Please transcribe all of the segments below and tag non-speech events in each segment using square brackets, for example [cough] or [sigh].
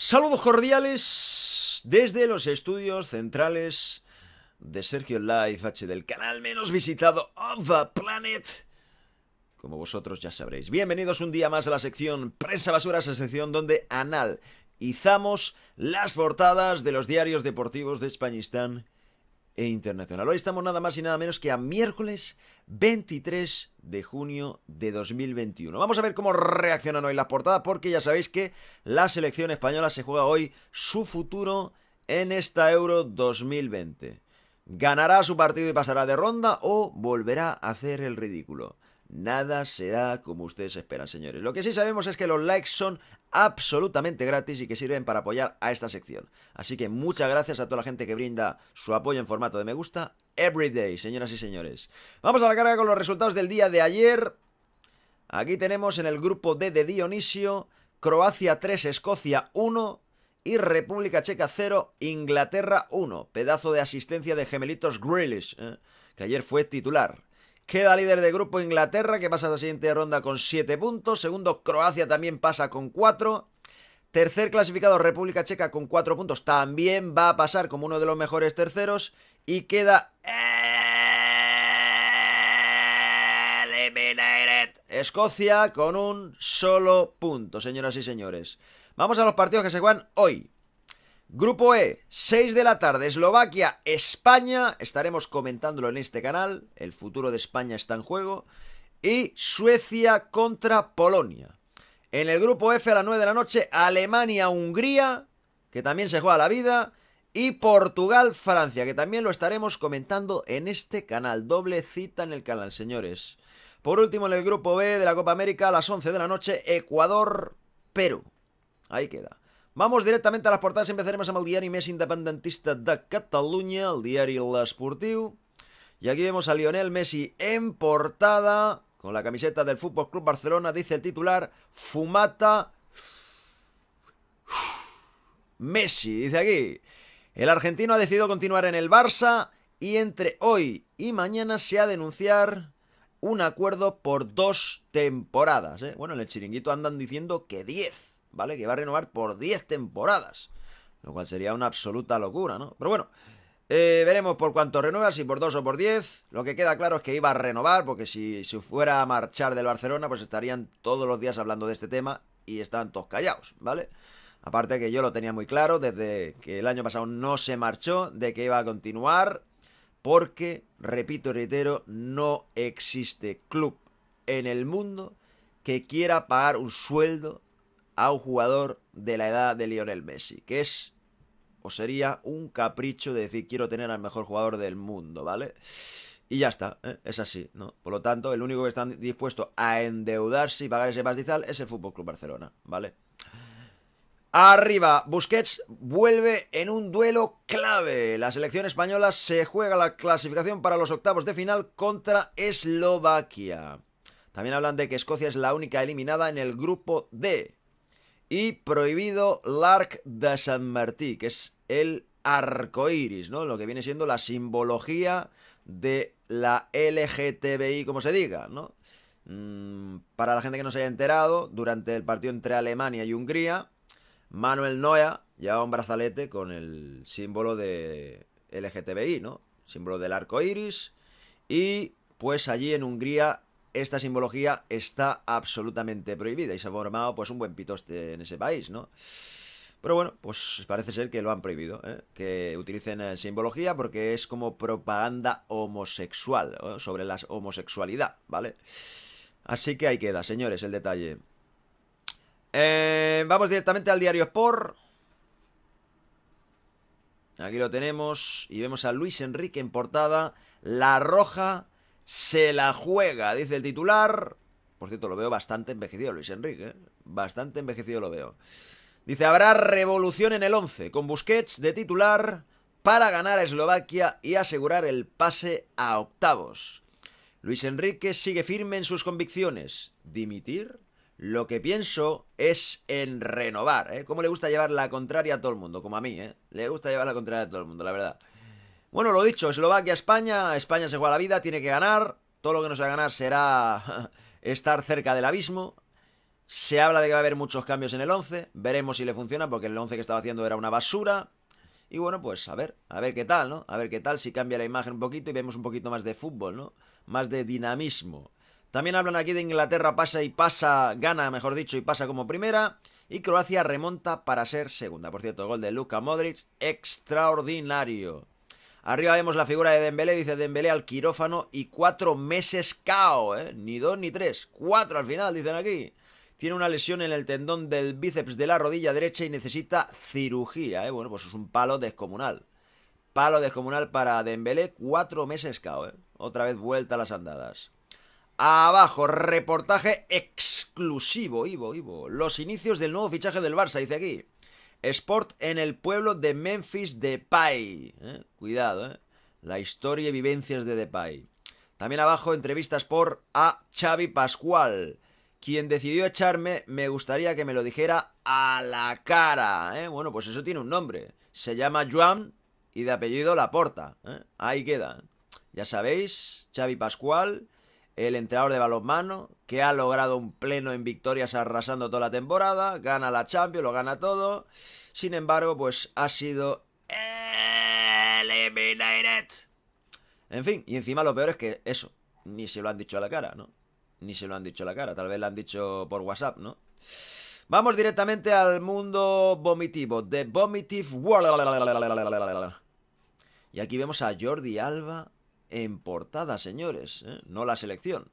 Saludos cordiales desde los estudios centrales de Sergio Live H del canal menos visitado of the planet. Como vosotros ya sabréis. Bienvenidos un día más a la sección Prensa Basura, esa sección donde analizamos las portadas de los diarios deportivos de Españistán e internacional. Hoy estamos nada más y nada menos que a miércoles 23 de junio de 2021. Vamos a ver cómo reaccionan hoy las portadas porque ya sabéis que la selección española se juega hoy su futuro en esta Euro 2020. ¿Ganará su partido y pasará de ronda o volverá a hacer el ridículo? nada será como ustedes esperan, señores. Lo que sí sabemos es que los likes son absolutamente gratis y que sirven para apoyar a esta sección. Así que muchas gracias a toda la gente que brinda su apoyo en formato de me gusta everyday, señoras y señores. Vamos a la carga con los resultados del día de ayer. Aquí tenemos en el grupo D de Dionisio, Croacia 3, Escocia 1, y República Checa 0, Inglaterra 1. Pedazo de asistencia de gemelitos Grealish, ¿eh? que ayer fue titular. Queda líder de grupo Inglaterra, que pasa a la siguiente ronda con 7 puntos. Segundo, Croacia también pasa con 4. Tercer clasificado, República Checa con 4 puntos. También va a pasar como uno de los mejores terceros. Y queda... Eliminated. Escocia con un solo punto, señoras y señores. Vamos a los partidos que se juegan hoy. Grupo E, 6 de la tarde, Eslovaquia, España. Estaremos comentándolo en este canal. El futuro de España está en juego. Y Suecia contra Polonia. En el grupo F a las 9 de la noche, Alemania, Hungría, que también se juega la vida. Y Portugal, Francia, que también lo estaremos comentando en este canal. Doble cita en el canal, señores. Por último, en el grupo B de la Copa América, a las 11 de la noche, Ecuador, Perú. Ahí queda. Vamos directamente a portadas y empezaremos a el Messi Messi, independentista de Cataluña, el La L'Esportiu. Y aquí vemos a Lionel Messi en portada, con la camiseta del Fútbol Club Barcelona, dice el titular, Fumata Messi, dice aquí. El argentino ha decidido continuar en el Barça y entre hoy y mañana se ha de denunciar un acuerdo por dos temporadas. ¿eh? Bueno, en el chiringuito andan diciendo que 10. ¿vale? Que iba a renovar por 10 temporadas, lo cual sería una absoluta locura, ¿no? Pero bueno, eh, veremos por cuánto renueva, si por 2 o por 10. Lo que queda claro es que iba a renovar, porque si, si fuera a marchar del Barcelona, pues estarían todos los días hablando de este tema y están todos callados, ¿vale? Aparte que yo lo tenía muy claro desde que el año pasado no se marchó, de que iba a continuar, porque, repito y reitero, no existe club en el mundo que quiera pagar un sueldo a un jugador de la edad de Lionel Messi, que es o sería un capricho de decir quiero tener al mejor jugador del mundo, ¿vale? Y ya está, ¿eh? es así, ¿no? Por lo tanto, el único que está dispuesto a endeudarse y pagar ese pastizal es el Fútbol Club Barcelona, ¿vale? Arriba, Busquets vuelve en un duelo clave. La selección española se juega la clasificación para los octavos de final contra Eslovaquia. También hablan de que Escocia es la única eliminada en el grupo D y prohibido l'Arc de San Martí, que es el arco iris, ¿no? Lo que viene siendo la simbología de la LGTBI, como se diga, ¿no? Mm, para la gente que no se haya enterado, durante el partido entre Alemania y Hungría, Manuel Noya llevaba un brazalete con el símbolo de LGTBI, ¿no? Símbolo del arco iris. Y pues allí en Hungría esta simbología está absolutamente prohibida y se ha formado pues un buen pitoste en ese país, ¿no? Pero bueno, pues parece ser que lo han prohibido, ¿eh? que utilicen eh, simbología porque es como propaganda homosexual ¿eh? sobre la homosexualidad, ¿vale? Así que ahí queda, señores, el detalle. Eh, vamos directamente al diario Sport. Aquí lo tenemos y vemos a Luis Enrique en portada. La Roja se la juega, dice el titular. Por cierto, lo veo bastante envejecido, Luis Enrique. ¿eh? Bastante envejecido lo veo. Dice, habrá revolución en el 11, con Busquets de titular para ganar a Eslovaquia y asegurar el pase a octavos. Luis Enrique sigue firme en sus convicciones. ¿Dimitir? Lo que pienso es en renovar. ¿eh? ¿Cómo le gusta llevar la contraria a todo el mundo? Como a mí, ¿eh? Le gusta llevar la contraria a todo el mundo, la verdad. Bueno, lo dicho, Eslovaquia, España. España se juega la vida, tiene que ganar. Todo lo que nos va a ganar será [laughs] estar cerca del abismo. Se habla de que va a haber muchos cambios en el 11. Veremos si le funciona, porque el 11 que estaba haciendo era una basura. Y bueno, pues a ver, a ver qué tal, ¿no? A ver qué tal si cambia la imagen un poquito y vemos un poquito más de fútbol, ¿no? Más de dinamismo. También hablan aquí de Inglaterra pasa y pasa, gana, mejor dicho, y pasa como primera. Y Croacia remonta para ser segunda. Por cierto, gol de Luka Modric, extraordinario. Arriba vemos la figura de Dembélé, dice Dembélé al quirófano y cuatro meses cao, ¿eh? Ni dos ni tres, cuatro al final, dicen aquí. Tiene una lesión en el tendón del bíceps de la rodilla derecha y necesita cirugía, ¿eh? Bueno, pues es un palo descomunal. Palo descomunal para Dembélé, cuatro meses cao, ¿eh? Otra vez vuelta a las andadas. Abajo, reportaje exclusivo, Ivo, Ivo. Los inicios del nuevo fichaje del Barça, dice aquí. Sport en el pueblo de Memphis Depay. ¿eh? Cuidado, ¿eh? La historia y vivencias de Depay. También abajo, entrevistas por a Xavi Pascual. Quien decidió echarme, me gustaría que me lo dijera a la cara. ¿eh? Bueno, pues eso tiene un nombre. Se llama Juan y de apellido La Porta. ¿eh? Ahí queda. Ya sabéis, Xavi Pascual el entrenador de balonmano, que ha logrado un pleno en victorias arrasando toda la temporada, gana la Champions, lo gana todo. Sin embargo, pues ha sido eliminated. En fin, y encima lo peor es que eso, ni se lo han dicho a la cara, ¿no? Ni se lo han dicho a la cara, tal vez lo han dicho por WhatsApp, ¿no? Vamos directamente al mundo vomitivo, The Vomitive World. Y aquí vemos a Jordi Alba en portada, señores, ¿eh? no la selección.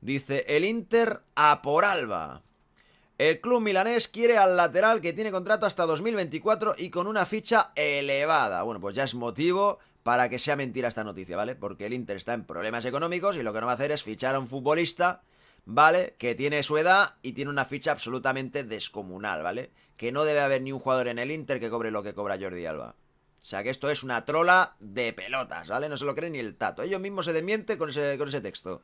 Dice, el Inter a por Alba. El club milanés quiere al lateral que tiene contrato hasta 2024 y con una ficha elevada. Bueno, pues ya es motivo para que sea mentira esta noticia, ¿vale? Porque el Inter está en problemas económicos y lo que no va a hacer es fichar a un futbolista, ¿vale? Que tiene su edad y tiene una ficha absolutamente descomunal, ¿vale? Que no debe haber ni un jugador en el Inter que cobre lo que cobra Jordi Alba. O sea que esto es una trola de pelotas, ¿vale? No se lo cree ni el tato. Ellos mismos se desmienten con ese, con ese texto.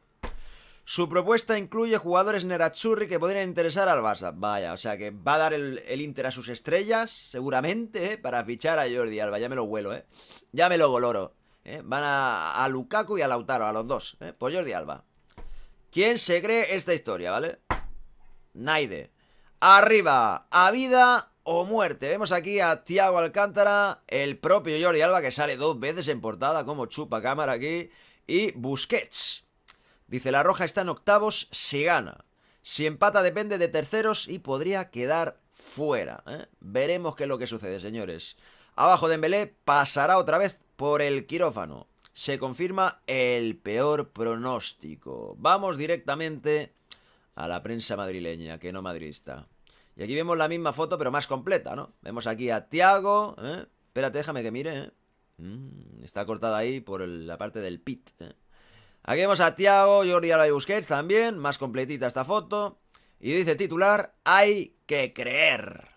Su propuesta incluye jugadores Nerazzurri que podrían interesar al Barça. Vaya, o sea que va a dar el, Inter a sus estrellas, seguramente, ¿eh? para fichar a Jordi Alba. Ya me lo vuelo, ¿eh? Ya me lo goloro. ¿eh? Van a, a, Lukaku y a Lautaro, a los dos, ¿eh? Por Jordi Alba. ¿Quién se cree esta historia, vale? Naide. Arriba, a vida o muerte. Vemos aquí a Tiago Alcántara, el propio Jordi Alba que sale dos veces en portada como chupa cámara aquí y Busquets. Dice, la roja está en octavos si gana. Si empata depende de terceros y podría quedar fuera. ¿eh? Veremos qué es lo que sucede, señores. Abajo de Dembélé pasará otra vez por el quirófano. Se confirma el peor pronóstico. Vamos directamente a la prensa madrileña, que no madridista y aquí vemos la misma foto, pero más completa, ¿no? Vemos aquí a Tiago, ¿eh? Espérate, déjame que mire, ¿eh? Mm, está cortada ahí por la parte del pit, ¿eh? Aquí vemos a Tiago, Jordi Alba y Busquets también, más completita esta foto. Y dice el titular, hay que creer.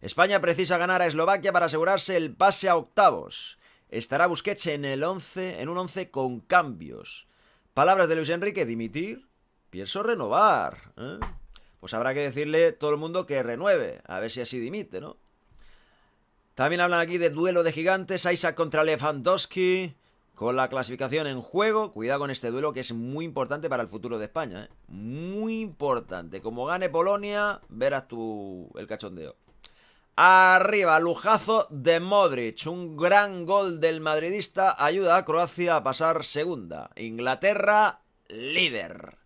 España precisa ganar a Eslovaquia para asegurarse el pase a octavos. Estará Busquets en, el 11, en un 11 con cambios. Palabras de Luis Enrique, dimitir, pienso renovar. ¿eh? pues habrá que decirle todo el mundo que renueve, a ver si así dimite, ¿no? También hablan aquí de duelo de gigantes, Isaac contra Lewandowski, con la clasificación en juego. Cuidado con este duelo que es muy importante para el futuro de España, ¿eh? Muy importante. Como gane Polonia, verás tú el cachondeo. Arriba, lujazo de Modric. Un gran gol del madridista ayuda a Croacia a pasar segunda. Inglaterra, líder.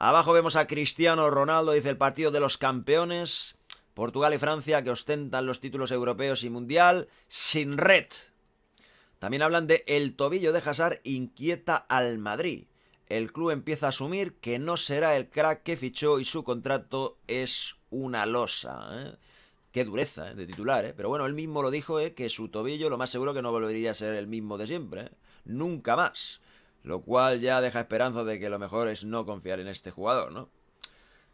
Abajo vemos a Cristiano Ronaldo, dice el partido de los campeones. Portugal y Francia que ostentan los títulos europeos y mundial sin red. También hablan de el tobillo de Hazard inquieta al Madrid. El club empieza a asumir que no será el crack que fichó y su contrato es una losa. ¿eh? Qué dureza ¿eh? de titular, ¿eh? pero bueno, él mismo lo dijo, que su tobillo lo más seguro que no volvería a ser el mismo de siempre. Nunca más. Lo cual ya deja esperanza de que lo mejor es no confiar en este jugador, ¿no?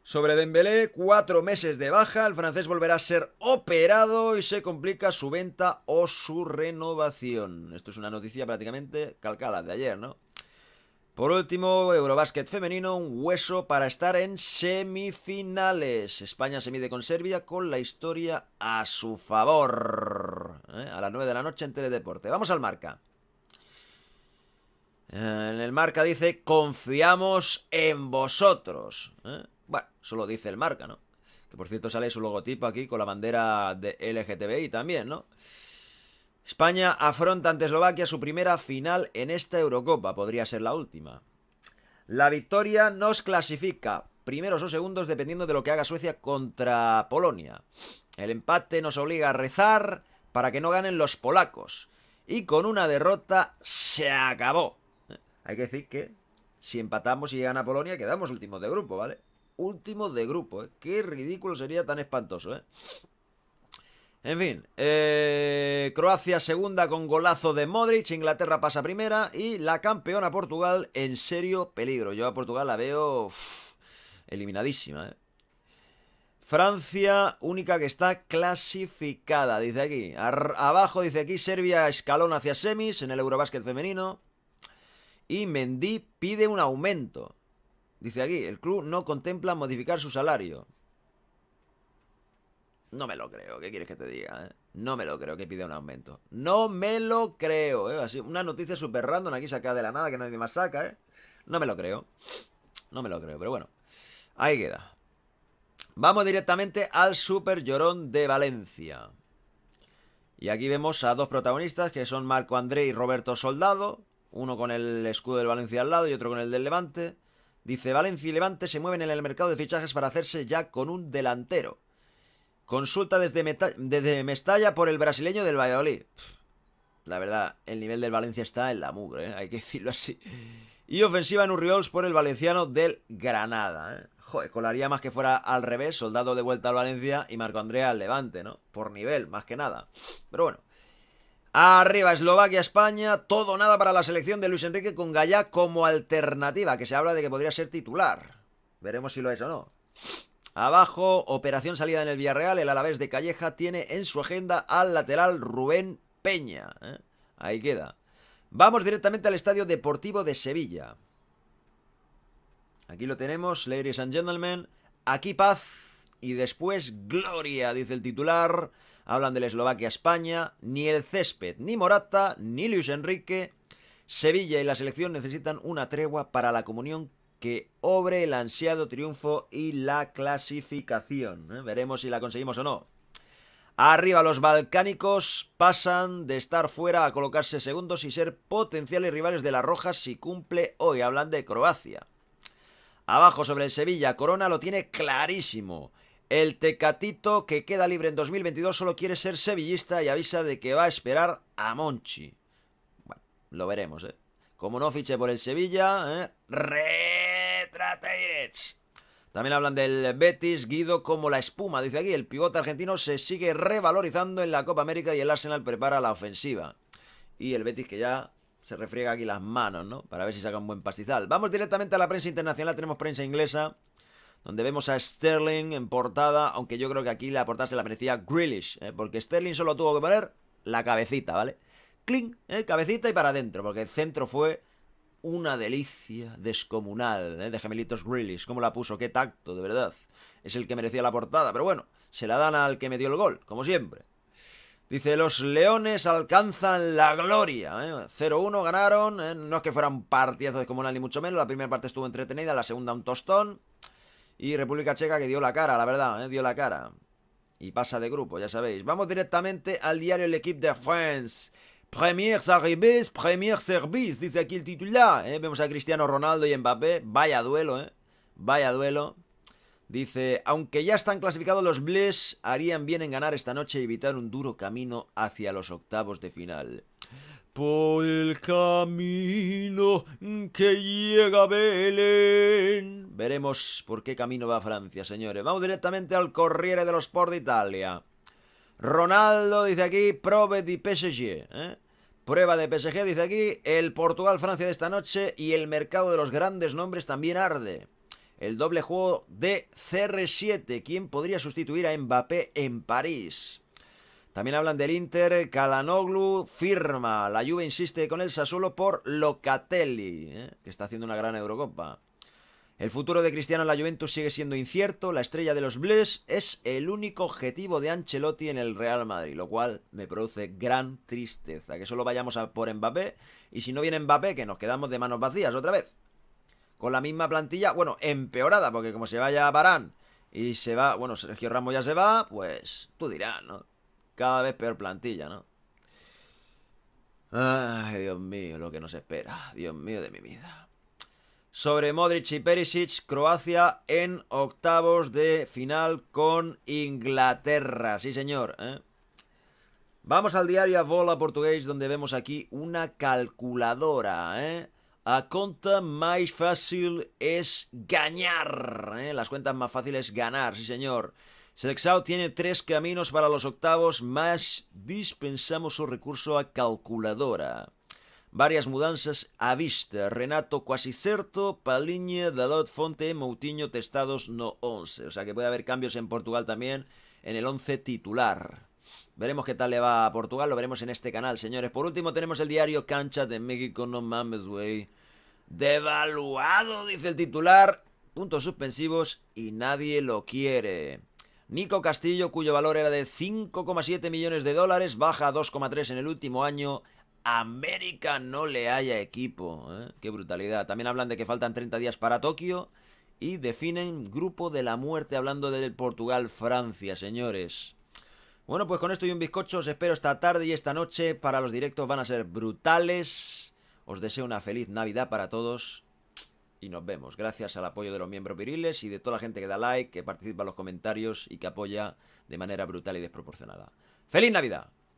Sobre Dembélé, cuatro meses de baja, el francés volverá a ser operado y se complica su venta o su renovación. Esto es una noticia prácticamente calcada de ayer, ¿no? Por último, Eurobásquet femenino, un hueso para estar en semifinales. España se mide con Serbia con la historia a su favor. ¿eh? A las nueve de la noche en Teledeporte. Vamos al marca. Eh, en el marca dice, confiamos en vosotros. ¿Eh? Bueno, solo dice el marca, ¿no? Que por cierto sale su logotipo aquí con la bandera de LGTBI también, ¿no? España afronta ante Eslovaquia su primera final en esta Eurocopa, podría ser la última. La victoria nos clasifica primeros o segundos dependiendo de lo que haga Suecia contra Polonia. El empate nos obliga a rezar para que no ganen los polacos. Y con una derrota se acabó. Hay que decir que si empatamos y llegan a Polonia, quedamos últimos de grupo, ¿vale? Últimos de grupo, ¿eh? Qué ridículo sería tan espantoso, ¿eh? En fin, eh, Croacia segunda con golazo de Modric, Inglaterra pasa primera y la campeona Portugal en serio peligro. Yo a Portugal la veo eliminadísima. ¿eh? Francia, única que está clasificada, dice aquí. abajo dice aquí Serbia escalón hacia semis en el Eurobásquet femenino y Mendy pide un aumento. Dice aquí, el club no contempla modificar su salario. No me lo creo, ¿qué quieres que te diga? Eh? No me lo creo que pide un aumento. No me lo creo, eh. Así, una noticia súper random aquí sacada de la nada que nadie más saca, eh. No me lo creo. No me lo creo, pero bueno. Ahí queda. Vamos directamente al Super Llorón de Valencia. Y aquí vemos a dos protagonistas que son Marco André y Roberto Soldado uno con el escudo del Valencia al lado y otro con el del Levante. Dice, Valencia y Levante se mueven en el mercado de fichajes para hacerse ya con un delantero. Consulta desde, Mestalla por el brasileño del Valladolid. La verdad, el nivel del Valencia está en la mugre, ¿eh? hay que decirlo así. Y ofensiva en Urriols por el valenciano del Granada. ¿eh? Joder, colaría más que fuera al revés, soldado de vuelta al Valencia y Marco Andrea al Levante, ¿no? Por nivel, más que nada. Pero bueno. Arriba Eslovaquia, España, todo nada para la selección de Luis Enrique con Gallá como alternativa, que se habla de que podría ser titular. Veremos si lo es o no. Abajo, operación salida en el Villarreal, el Alavés de Calleja tiene en su agenda al lateral Rubén Peña. ¿eh? Ahí queda. Vamos directamente al Estadio Deportivo de Sevilla. Aquí lo tenemos, ladies and gentlemen. Aquí paz y después gloria, dice el titular hablan del Eslovaquia-España, ni el césped, ni Morata, ni Luis Enrique. Sevilla y la selección necesitan una tregua para la comunión que obre el ansiado triunfo y la clasificación. ¿eh? Veremos si la conseguimos o no. Arriba los balcánicos pasan de estar fuera a colocarse segundos y ser potenciales rivales de la Roja si cumple hoy. Hablan de Croacia. Abajo sobre el Sevilla, Corona lo tiene clarísimo. El Tecatito, que queda libre en 2022, solo quiere ser sevillista y avisa de que va a esperar a Monchi. Bueno, lo veremos, ¿eh? Como no fiche por el Sevilla, ¿eh? También hablan del Betis, Guido como la espuma. Dice aquí, el pivote argentino se sigue revalorizando en la Copa América y el Arsenal prepara la ofensiva. Y el Betis que ya se refriega aquí las manos, ¿no? Para ver si saca un buen pastizal. Vamos directamente a la prensa internacional, tenemos prensa inglesa donde vemos a Sterling en portada, aunque yo creo que aquí la portada se la merecía Grealish, ¿eh? porque Sterling solo tuvo que poner la cabecita, ¿vale? Clink, ¿eh? cabecita y para adentro, porque el centro fue una delicia descomunal ¿eh? de gemelitos Grealish. ¿Cómo la puso? Qué tacto, de verdad. Es el que merecía la portada, pero bueno, se la dan al que me dio el gol, como siempre. Dice, los leones alcanzan la gloria. 0 0-1 ganaron, no es que fueran partidazos como descomunal ni mucho menos. La primera parte estuvo entretenida, la segunda un tostón. Y República Checa que dio la cara, la verdad, ¿eh? dio la cara. Y pasa de grupo, ya sabéis. Vamos directamente al diario Equipe de France. Premiers arrivés, premier service, dice aquí el titular. ¿eh? Vemos a Cristiano Ronaldo y Mbappé. Vaya duelo, ¿eh? Vaya duelo. Dice, aunque ya están clasificados los Bles, harían bien en ganar esta noche y evitar un duro camino hacia los octavos de final por el camino que llega Belén. Veremos por qué camino va Francia, señores. Vamos directamente al Corriere dello Sport de Italia. Ronaldo dice aquí, prove de PSG. ¿eh? Prueba de PSG dice aquí, el Portugal-Francia de esta noche y el mercado de los grandes nombres también arde. El doble juego de CR7, ¿quién podría sustituir a Mbappé en París? También hablan del Inter, Calanoglu firma. La Juve insiste con el Sassuolo por Locatelli, ¿eh? que está haciendo una gran Eurocopa. El futuro de Cristiano en la Juventus sigue siendo incierto. La estrella de los Blues es el único objetivo de Ancelotti en el Real Madrid, lo cual me produce gran tristeza. Que solo vayamos a por Mbappé y si no viene Mbappé, que nos quedamos de manos vacías otra vez. Con la misma plantilla, bueno, empeorada, porque como se vaya Barán y se va, bueno, Sergio Ramos ya se va, pues tú dirás, ¿no? cada vez peor plantilla, ¿no? Ay, Dios mío, lo que nos espera. Dios mío de mi vida. Sobre Modric y Perisic, Croacia en octavos de final con Inglaterra. Sí, señor. ¿eh? Vamos al diario bola Portugués, donde vemos aquí una calculadora. ¿eh? A conta ¿eh? más fácil es ganar. Las cuentas más fáciles es ganar, sí, señor. Selexao tiene tres caminos para los octavos, más dispensamos su recurso a calculadora. Varias mudanzas a vista. Renato cuasi certo, Paliña, Dalot, Fonte, Moutinho, Testados, no 11. O sea que puede haber cambios en Portugal también en el 11 titular. Veremos qué tal le va a Portugal, lo veremos en este canal, señores. Por último tenemos el diario Cancha de México, no mames, güey. Devaluado, dice el titular. Puntos suspensivos y nadie lo quiere. Nico Castillo, cuyo valor era de 5,7 millones de dólares, baja a 2,3 en el último año. América no le haya equipo. ¿eh? Qué brutalidad. También hablan de que faltan 30 días para Tokio. Y definen grupo de la muerte hablando del Portugal-Francia, señores. Bueno, pues con esto y un bizcocho os espero esta tarde y esta noche. Para los directos van a ser brutales. Os deseo una feliz Navidad para todos y nos vemos. Gracias al apoyo de los miembros viriles y de toda la gente que da like, que participa en los comentarios y que apoya de manera brutal y desproporcionada. ¡Feliz Navidad!